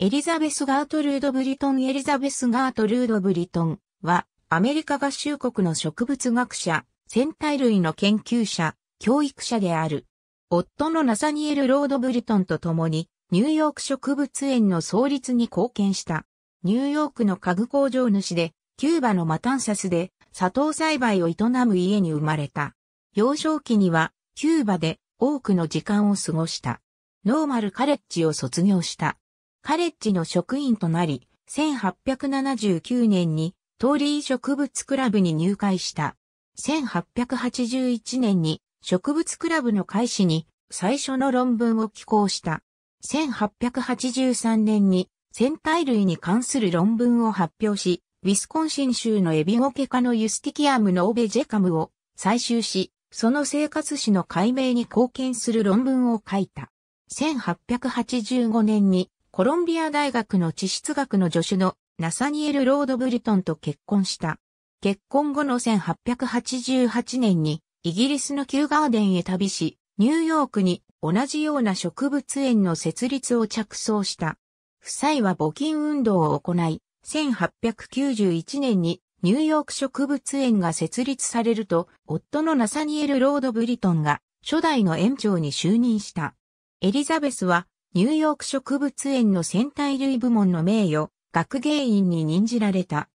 エリザベス・ガートルード・ブリトンエリザベス・ガートルード・ブリトンは、アメリカ合衆国の植物学者、戦隊類の研究者、教育者である。夫のナサニエル・ロード・ブリトンと共に、ニューヨーク植物園の創立に貢献した。ニューヨークの家具工場主で、キューバのマタンサスで、砂糖栽培を営む家に生まれた。幼少期には、キューバで多くの時間を過ごした。ノーマルカレッジを卒業した。カレッジの職員となり、1879年にトーリー植物クラブに入会した。1881年に植物クラブの開始に最初の論文を寄稿した。1883年に戦隊類に関する論文を発表し、ウィスコンシン州のエビゴケ科のユスティキアムのオベジェカムを採集し、その生活史の解明に貢献する論文を書いた。1885年にコロンビア大学の地質学の助手のナサニエル・ロード・ブリトンと結婚した。結婚後の1888年にイギリスのキューガーデンへ旅し、ニューヨークに同じような植物園の設立を着想した。夫妻は募金運動を行い、1891年にニューヨーク植物園が設立されると、夫のナサニエル・ロード・ブリトンが初代の園長に就任した。エリザベスはニューヨーク植物園の戦隊類部門の名誉、学芸員に任じられた。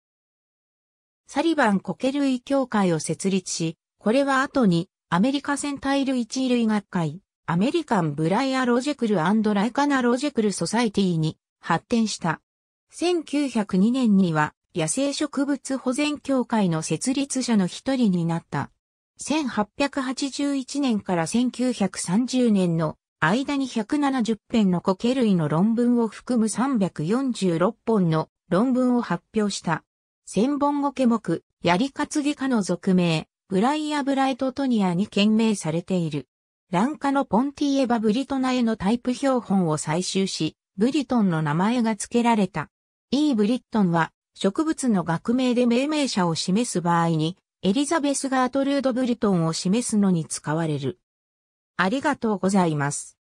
サリバン苔類協会を設立し、これは後にアメリカ戦隊類地類学会、アメリカンブライアロジェクルライカナロジェクルソサイティに発展した。1902年には野生植物保全協会の設立者の一人になった。1881年から1930年の間に170編の苔類の論文を含む346本の論文を発表した。千本語苔目、やりかつぎ科の俗名、ブライア・ブライトトニアに懸命されている。ンカのポンティエバ・ブリトナへのタイプ標本を採集し、ブリトンの名前が付けられた。E. ブリットンは、植物の学名で命名者を示す場合に、エリザベス・ガートルード・ブリトンを示すのに使われる。ありがとうございます。